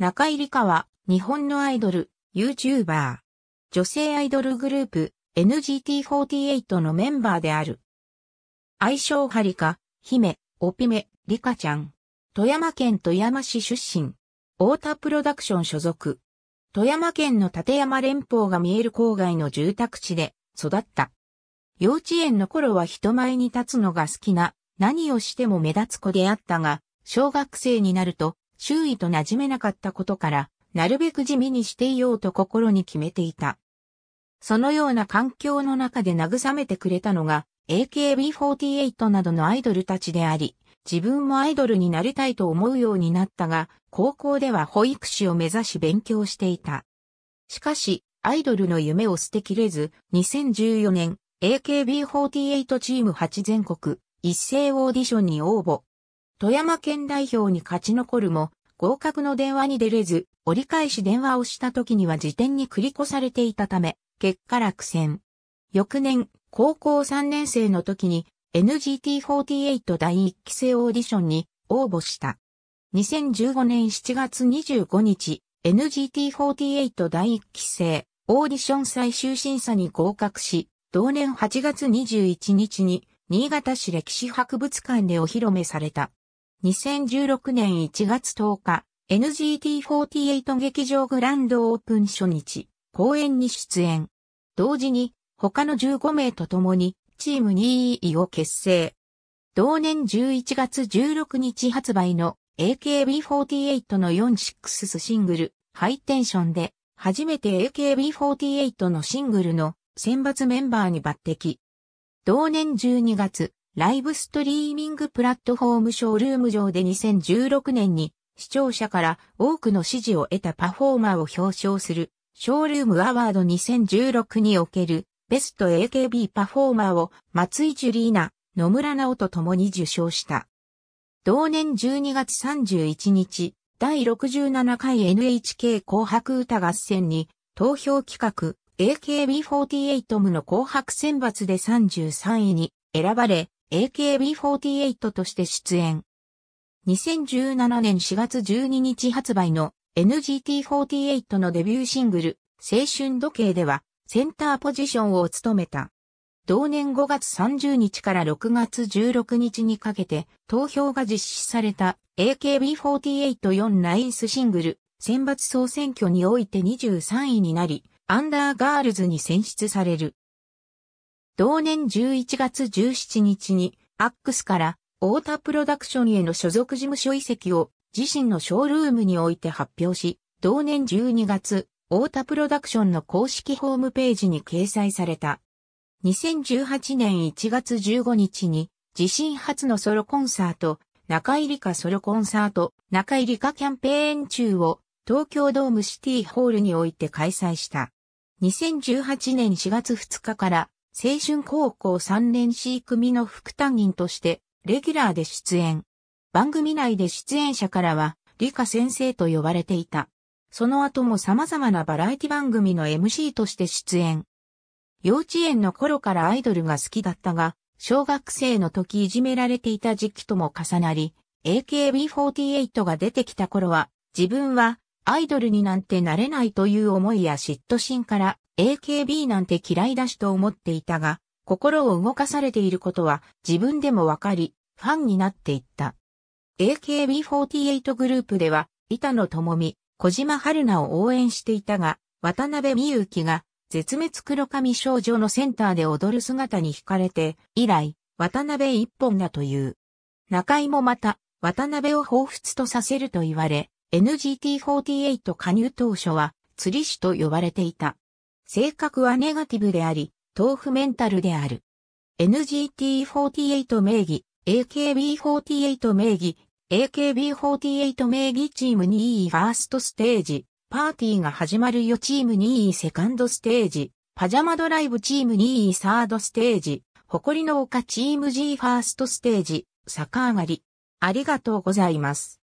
中井里香は、日本のアイドル、YouTuber。女性アイドルグループ、NGT48 のメンバーである。愛称はりか、姫、おぴめ、りかちゃん。富山県富山市出身。太田プロダクション所属。富山県の立山連峰が見える郊外の住宅地で育った。幼稚園の頃は人前に立つのが好きな、何をしても目立つ子であったが、小学生になると周囲と馴染めなかったことから、なるべく地味にしていようと心に決めていた。そのような環境の中で慰めてくれたのが、AKB48 などのアイドルたちであり、自分もアイドルになりたいと思うようになったが、高校では保育士を目指し勉強していた。しかし、アイドルの夢を捨てきれず、2014年、AKB48 チーム8全国一斉オーディションに応募。富山県代表に勝ち残るも、合格の電話に出れず、折り返し電話をした時には辞典に繰り越されていたため、結果落選。翌年、高校3年生の時に NGT48 第1期生オーディションに応募した。2015年7月25日、NGT48 第1期生オーディション最終審査に合格し、同年8月21日に新潟市歴史博物館でお披露目された。2016年1月10日、NGT48 劇場グランドオープン初日、公演に出演。同時に、他の15名と共に、チーム2位を結成。同年11月16日発売の AKB48 の46シングル、ハイテンションで、初めて AKB48 のシングルの選抜メンバーに抜擢。同年12月、ライブストリーミングプラットフォームショールーム上で2016年に視聴者から多くの支持を得たパフォーマーを表彰するショールームアワード2016におけるベスト AKB パフォーマーを松井ジュリーナ、野村直と共に受賞した。同年12月31日、第67回 NHK 紅白歌合戦に投票企画 AKB48 ムの紅白選抜で33位に選ばれ、AKB48 として出演。2017年4月12日発売の NGT48 のデビューシングル、青春時計では、センターポジションを務めた。同年5月30日から6月16日にかけて、投票が実施された AKB484 ナインスシングル、選抜総選挙において23位になり、アンダーガールズに選出される。同年11月17日に、アックスから、太田プロダクションへの所属事務所移籍を自身のショールームにおいて発表し、同年12月、太田プロダクションの公式ホームページに掲載された。2018年1月15日に、自身初のソロコンサート、中入りかソロコンサート、中入りかキャンペーン中を、東京ドームシティホールにおいて開催した。2018年4月2日から、青春高校3年 C 組の副担任として、レギュラーで出演。番組内で出演者からは、理科先生と呼ばれていた。その後も様々なバラエティ番組の MC として出演。幼稚園の頃からアイドルが好きだったが、小学生の時いじめられていた時期とも重なり、AKB48 が出てきた頃は、自分はアイドルになんてなれないという思いや嫉妬心から AKB なんて嫌いだしと思っていたが、心を動かされていることは自分でもわかり、ファンになっていった。AKB48 グループでは、板野智美、小島春菜を応援していたが、渡辺美幸が、絶滅黒髪少女のセンターで踊る姿に惹かれて、以来、渡辺一本だという。中井もまた、渡辺を彷彿とさせると言われ、NGT48 加入当初は、釣り師と呼ばれていた。性格はネガティブであり、豆腐メンタルである。NGT48 名義、AKB48 名義、AKB48 名義チーム2位ファーストステージ、パーティーが始まるよチーム2位セカンドステージ、パジャマドライブチーム2位サードステージ、誇りの丘チーム G ファーストステージ、逆上がり。ありがとうございます。